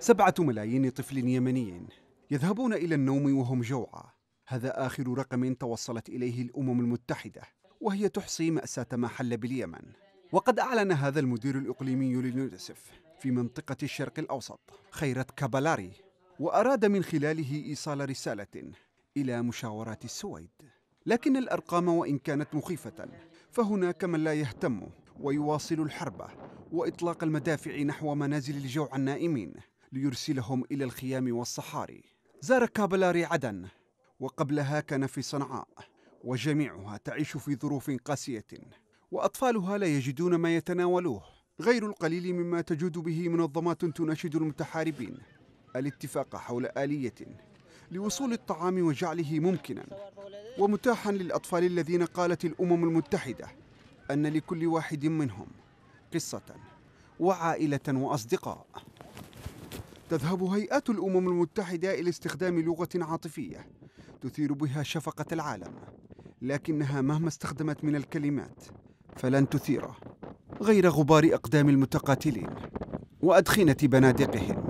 سبعة ملايين طفل يمني يذهبون إلى النوم وهم جوعى هذا آخر رقم توصلت إليه الأمم المتحدة وهي تحصي مأساة ما حل باليمن وقد أعلن هذا المدير الإقليمي لليونسف في منطقة الشرق الأوسط خيرت كابالاري وأراد من خلاله إيصال رسالة إلى مشاورات السويد لكن الأرقام وإن كانت مخيفة فهناك من لا يهتم ويواصل الحرب وإطلاق المدافع نحو منازل الجوع النائمين ليرسلهم إلى الخيام والصحاري زار كابلاري عدن وقبلها كان في صنعاء وجميعها تعيش في ظروف قاسية وأطفالها لا يجدون ما يتناولوه غير القليل مما تجود به منظمات تناشد المتحاربين الاتفاق حول آلية لوصول الطعام وجعله ممكنا ومتاحا للأطفال الذين قالت الأمم المتحدة أن لكل واحد منهم قصة وعائلة وأصدقاء تذهب هيئات الأمم المتحدة إلى استخدام لغة عاطفية تثير بها شفقة العالم لكنها مهما استخدمت من الكلمات فلن تثيره غير غبار أقدام المتقاتلين وأدخنة بنادقهم